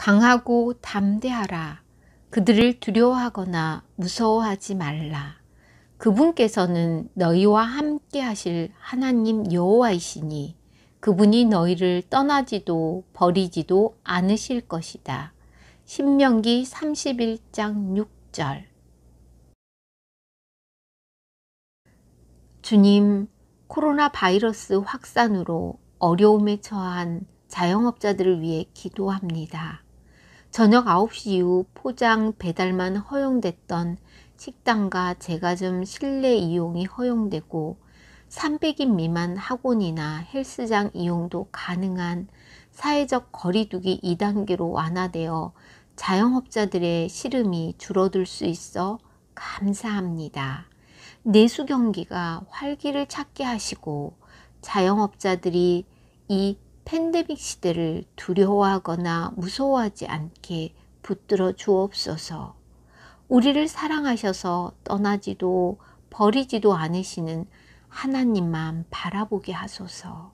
강하고 담대하라. 그들을 두려워하거나 무서워하지 말라. 그분께서는 너희와 함께 하실 하나님 여호와이시니 그분이 너희를 떠나지도 버리지도 않으실 것이다. 신명기 31장 6절 주님, 코로나 바이러스 확산으로 어려움에 처한 자영업자들을 위해 기도합니다. 저녁 9시 이후 포장 배달만 허용됐던 식당과 제과점 실내 이용이 허용되고 300인 미만 학원이나 헬스장 이용도 가능한 사회적 거리두기 2단계로 완화되어 자영업자들의 시름이 줄어들 수 있어 감사합니다. 내수 경기가 활기를 찾게 하시고 자영업자들이 이 팬데믹 시대를 두려워하거나 무서워하지 않게 붙들어 주옵소서. 우리를 사랑하셔서 떠나지도 버리지도 않으시는 하나님만 바라보게 하소서.